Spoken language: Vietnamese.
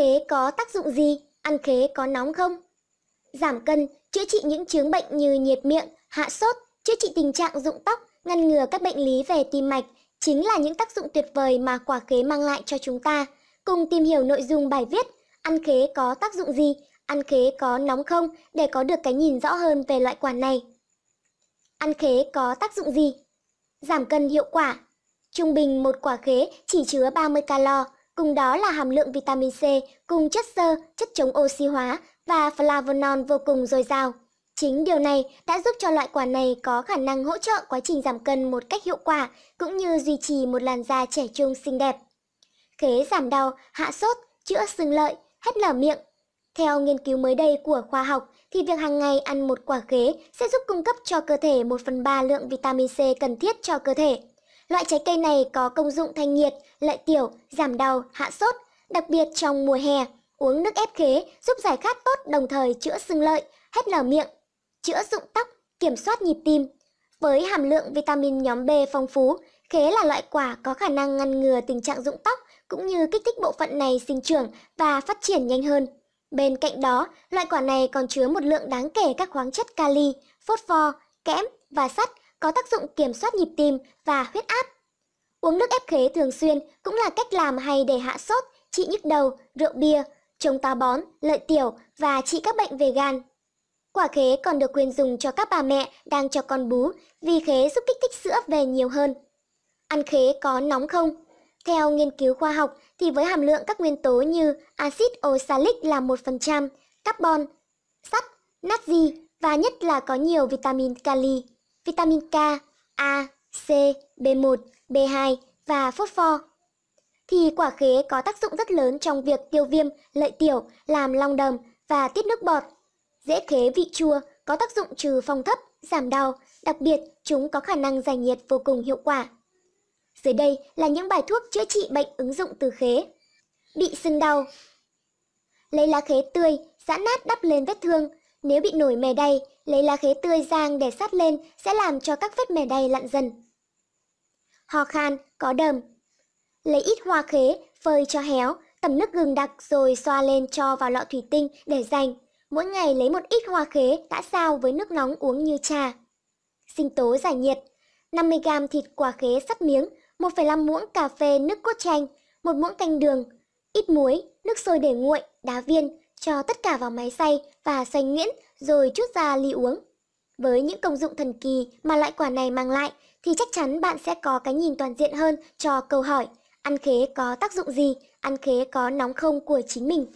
khế có tác dụng gì? Ăn khế có nóng không? Giảm cân, chữa trị những chứng bệnh như nhiệt miệng, hạ sốt, chữa trị tình trạng rụng tóc, ngăn ngừa các bệnh lý về tim mạch chính là những tác dụng tuyệt vời mà quả khế mang lại cho chúng ta. Cùng tìm hiểu nội dung bài viết Ăn khế có tác dụng gì? Ăn khế có nóng không? để có được cái nhìn rõ hơn về loại quả này. Ăn khế có tác dụng gì? Giảm cân hiệu quả. Trung bình một quả khế chỉ chứa 30 calo, cùng đó là hàm lượng vitamin C cùng chất xơ, chất chống oxy hóa và flavonon vô cùng dồi dào. Chính điều này đã giúp cho loại quả này có khả năng hỗ trợ quá trình giảm cân một cách hiệu quả cũng như duy trì một làn da trẻ trung xinh đẹp. Khế giảm đau, hạ sốt, chữa sưng lợi, hết lở miệng. Theo nghiên cứu mới đây của khoa học thì việc hàng ngày ăn một quả khế sẽ giúp cung cấp cho cơ thể 1 phần 3 lượng vitamin C cần thiết cho cơ thể. Loại trái cây này có công dụng thanh nhiệt, lợi tiểu, giảm đau, hạ sốt, đặc biệt trong mùa hè. Uống nước ép khế giúp giải khát tốt đồng thời chữa sưng lợi, hết lở miệng, chữa rụng tóc, kiểm soát nhịp tim. Với hàm lượng vitamin nhóm B phong phú, khế là loại quả có khả năng ngăn ngừa tình trạng rụng tóc cũng như kích thích bộ phận này sinh trưởng và phát triển nhanh hơn. Bên cạnh đó, loại quả này còn chứa một lượng đáng kể các khoáng chất kali, phốt pho, kẽm và sắt có tác dụng kiểm soát nhịp tim và huyết áp. Uống nước ép khế thường xuyên cũng là cách làm hay để hạ sốt, trị nhức đầu, rượu bia, chống táo bón, lợi tiểu và trị các bệnh về gan. Quả khế còn được quyền dùng cho các bà mẹ đang cho con bú vì khế giúp kích thích sữa về nhiều hơn. Ăn khế có nóng không? Theo nghiên cứu khoa học thì với hàm lượng các nguyên tố như axit oxalic là 1%, carbon, sắt, natri và nhất là có nhiều vitamin kali vitamin K, A, C, B1, B2 và phốt pho. Thì quả khế có tác dụng rất lớn trong việc tiêu viêm, lợi tiểu, làm long đờm và tiết nước bọt. Dễ khế vị chua có tác dụng trừ phong thấp, giảm đau, đặc biệt chúng có khả năng giải nhiệt vô cùng hiệu quả. Dưới đây là những bài thuốc chữa trị bệnh ứng dụng từ khế. Bị sưng đau Lấy lá khế tươi, giã nát đắp lên vết thương, nếu bị nổi mề đay, lấy lá khế tươi rang để sát lên sẽ làm cho các vết mề đay lặn dần. Ho khan, có đờm. Lấy ít hoa khế, phơi cho héo, tẩm nước gừng đặc rồi xoa lên cho vào lọ thủy tinh để dành. Mỗi ngày lấy một ít hoa khế đã sao với nước nóng uống như trà. Sinh tố giải nhiệt 50g thịt quả khế sắt miếng, 1,5 muỗng cà phê nước cốt chanh, một muỗng canh đường, ít muối, nước sôi để nguội, đá viên, cho tất cả vào máy xay và xay nhuyễn rồi chút ra ly uống. Với những công dụng thần kỳ mà loại quả này mang lại thì chắc chắn bạn sẽ có cái nhìn toàn diện hơn cho câu hỏi ăn khế có tác dụng gì, ăn khế có nóng không của chính mình.